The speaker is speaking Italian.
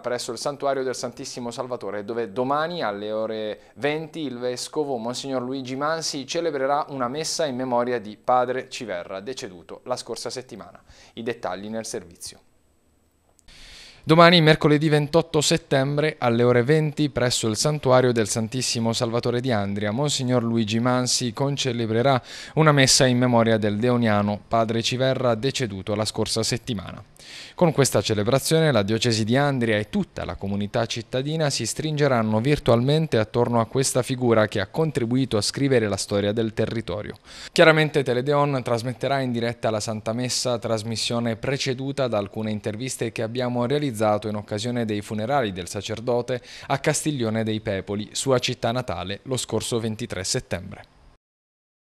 presso il santuario del Santissimo Salvatore dove domani alle ore 20 il vescovo Monsignor Luigi Mansi celebrerà una messa in memoria di padre Civerra deceduto la scorsa settimana. I dettagli nel servizio. Domani, mercoledì 28 settembre, alle ore 20, presso il santuario del Santissimo Salvatore di Andria, Monsignor Luigi Mansi concelebrerà una messa in memoria del deoniano padre Civerra deceduto la scorsa settimana. Con questa celebrazione la diocesi di Andria e tutta la comunità cittadina si stringeranno virtualmente attorno a questa figura che ha contribuito a scrivere la storia del territorio. Chiaramente Teledeon trasmetterà in diretta la Santa Messa, trasmissione preceduta da alcune interviste che abbiamo realizzato organizzato in occasione dei funerali del sacerdote a Castiglione dei Pepoli, sua città natale, lo scorso 23 settembre.